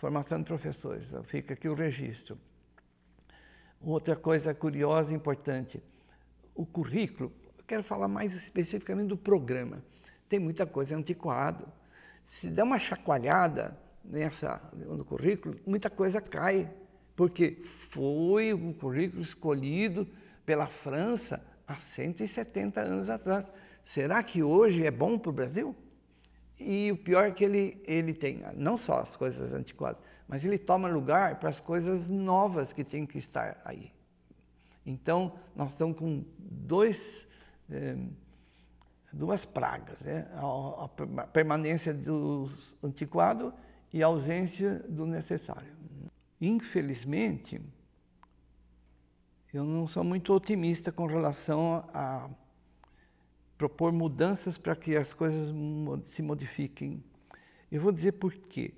formação de professores, então, fica aqui o registro. Outra coisa curiosa e importante, o currículo, eu quero falar mais especificamente do programa. Tem muita coisa é antiquada. Se der uma chacoalhada nessa, no currículo, muita coisa cai, porque foi um currículo escolhido pela França há 170 anos atrás. Será que hoje é bom para o Brasil? E o pior é que ele, ele tem não só as coisas antiquadas, mas ele toma lugar para as coisas novas que têm que estar aí. Então, nós estamos com dois, eh, duas pragas, né? a, a permanência do antiquado e a ausência do necessário. Infelizmente, eu não sou muito otimista com relação a propor mudanças para que as coisas se modifiquem. Eu vou dizer por quê.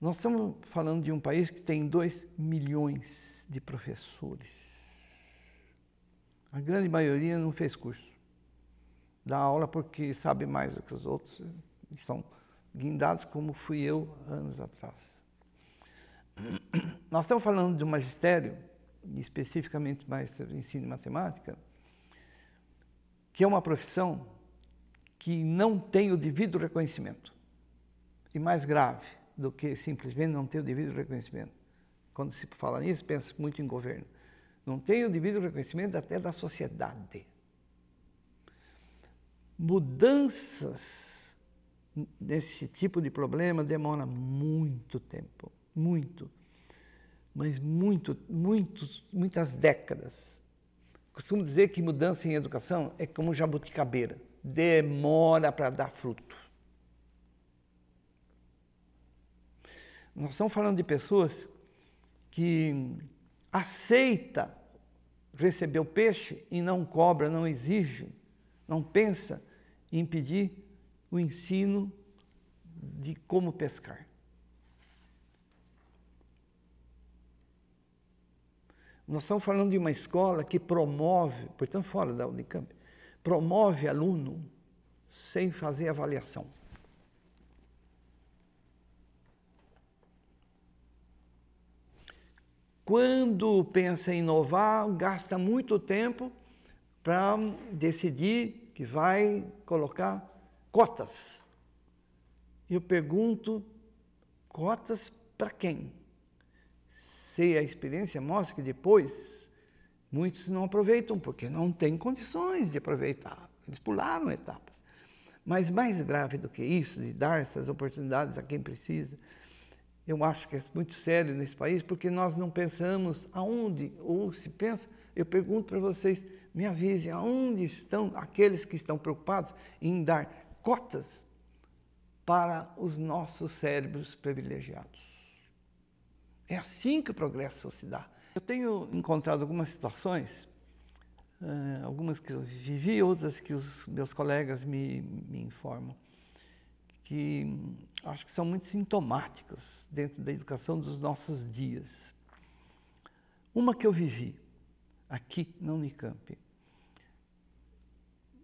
Nós estamos falando de um país que tem 2 milhões de professores. A grande maioria não fez curso. Dá aula porque sabe mais do que os outros e são guindados como fui eu anos atrás. Nós estamos falando de um magistério, especificamente mais ensino de matemática, que é uma profissão que não tem o devido reconhecimento. E mais grave do que simplesmente não ter o devido reconhecimento. Quando se fala nisso, pensa muito em governo. Não tem o devido reconhecimento até da sociedade. Mudanças nesse tipo de problema demora muito tempo, muito, mas muito, muito, muitas décadas. Costumo dizer que mudança em educação é como jabuticabeira, demora para dar fruto. Nós estamos falando de pessoas que aceita receber o peixe e não cobra, não exige, não pensa em impedir o ensino de como pescar. Nós estamos falando de uma escola que promove, portanto, fora da Unicamp, promove aluno sem fazer avaliação. Quando pensa em inovar, gasta muito tempo para decidir que vai colocar cotas. Eu pergunto, cotas para quem? sei, a experiência mostra que depois muitos não aproveitam porque não têm condições de aproveitar. Eles pularam etapas. Mas mais grave do que isso, de dar essas oportunidades a quem precisa, eu acho que é muito sério nesse país, porque nós não pensamos aonde, ou se pensa, eu pergunto para vocês, me avisem, aonde estão aqueles que estão preocupados em dar cotas para os nossos cérebros privilegiados? É assim que o progresso se dá. Eu tenho encontrado algumas situações, eh, algumas que eu vivi, outras que os meus colegas me, me informam, que acho que são muito sintomáticas dentro da educação dos nossos dias. Uma que eu vivi aqui na Unicamp.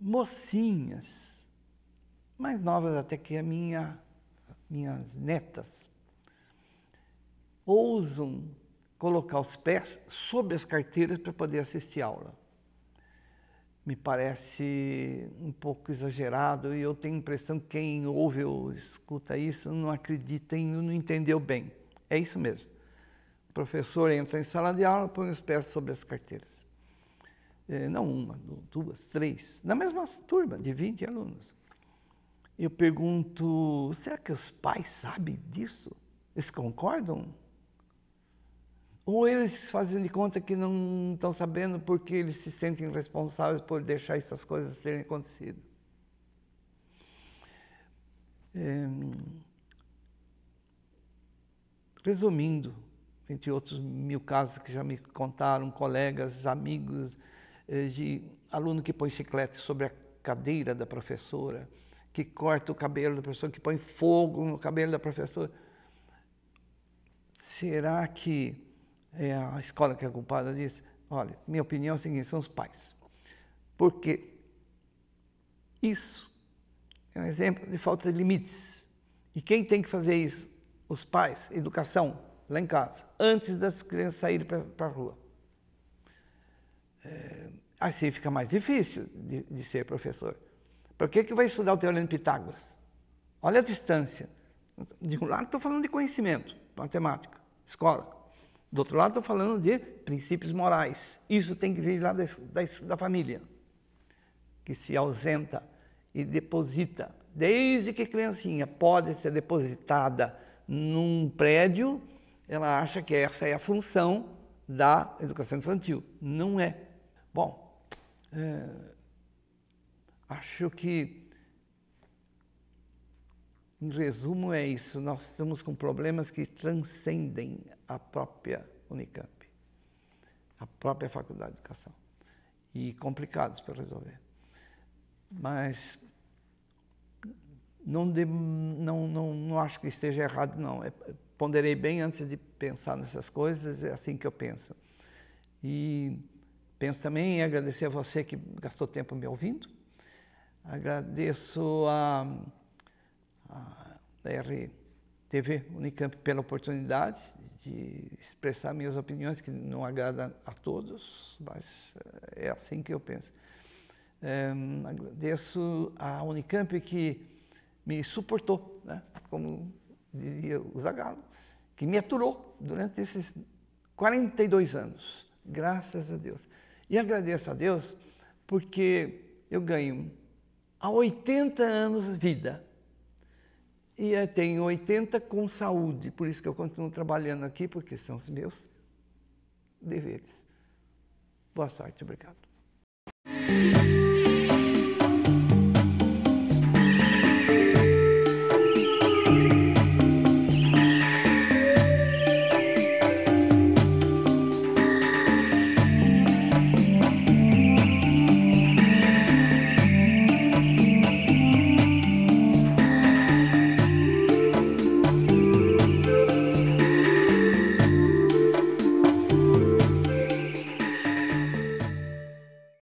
Mocinhas, mais novas até que a minha, minhas netas, ousam colocar os pés sob as carteiras para poder assistir aula. Me parece um pouco exagerado e eu tenho a impressão que quem ouve ou escuta isso não acredita e não entendeu bem. É isso mesmo. O professor entra em sala de aula, põe os pés sobre as carteiras. É, não uma, duas, três, na mesma turma de 20 alunos. Eu pergunto, será que os pais sabem disso? Eles concordam? Ou eles fazem de conta que não estão sabendo porque eles se sentem responsáveis por deixar essas coisas terem acontecido. É... Resumindo, entre outros mil casos que já me contaram, colegas, amigos, eh, de aluno que põe chiclete sobre a cadeira da professora, que corta o cabelo da professora, que põe fogo no cabelo da professora. Será que é a escola que é culpada disso? Olha, minha opinião é a seguinte, são os pais. Porque isso é um exemplo de falta de limites. E quem tem que fazer isso? Os pais, educação, lá em casa, antes das crianças saírem para a rua. É, assim fica mais difícil de, de ser professor. Por que, que vai estudar o Teorema de Pitágoras? Olha a distância. De um lado estou falando de conhecimento, matemática, escola. Do outro lado, estou falando de princípios morais. Isso tem que vir lá da, da, da família, que se ausenta e deposita, desde que criancinha pode ser depositada num prédio, ela acha que essa é a função da educação infantil. Não é. Bom, é, acho que em resumo, é isso. Nós estamos com problemas que transcendem a própria Unicamp, a própria Faculdade de Educação, e complicados para resolver. Mas não, de, não, não, não acho que esteja errado, não. É, ponderei bem antes de pensar nessas coisas, é assim que eu penso. E penso também em agradecer a você que gastou tempo me ouvindo. Agradeço a a RTV Unicamp pela oportunidade de expressar minhas opiniões, que não agrada a todos, mas eh, é assim que eu penso. É, agradeço à Unicamp que me suportou, né? como diria o Zagalo, que me aturou durante esses 42 anos, graças a Deus. E agradeço a Deus porque eu ganho há 80 anos vida e eu tenho 80 com saúde, por isso que eu continuo trabalhando aqui, porque são os meus deveres. Boa sorte, obrigado.